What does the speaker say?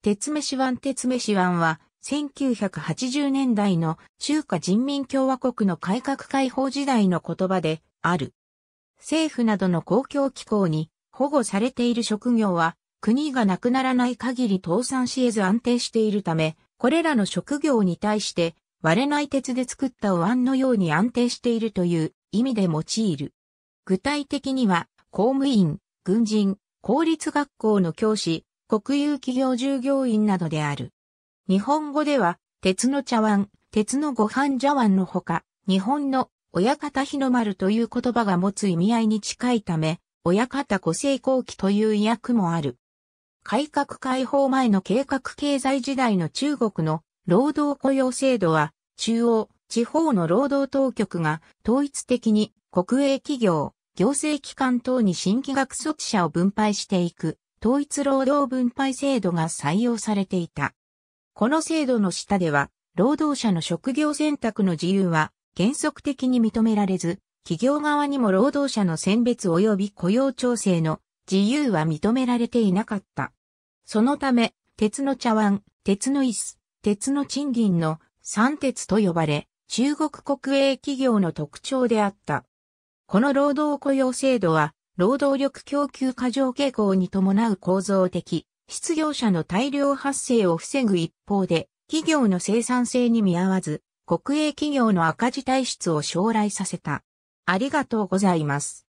鉄飯湾鉄飯湾は、1980年代の中華人民共和国の改革開放時代の言葉である。政府などの公共機構に保護されている職業は、国がなくならない限り倒産し得ず安定しているため、これらの職業に対して割れない鉄で作ったお椀のように安定しているという意味で用いる。具体的には、公務員、軍人、公立学校の教師、国有企業従業員などである。日本語では、鉄の茶碗、鉄のご飯茶碗のほか、日本の親方日の丸という言葉が持つ意味合いに近いため、親方個性後期という訳もある。改革開放前の計画経済時代の中国の労働雇用制度は、中央、地方の労働当局が統一的に国営企業、行政機関等に新規学則者を分配していく統一労働分配制度が採用されていた。この制度の下では、労働者の職業選択の自由は原則的に認められず、企業側にも労働者の選別及び雇用調整の自由は認められていなかった。そのため、鉄の茶碗、鉄の椅子、鉄の賃金の三鉄と呼ばれ、中国国営企業の特徴であった。この労働雇用制度は、労働力供給過剰傾向に伴う構造的、失業者の大量発生を防ぐ一方で、企業の生産性に見合わず、国営企業の赤字体質を将来させた。ありがとうございます。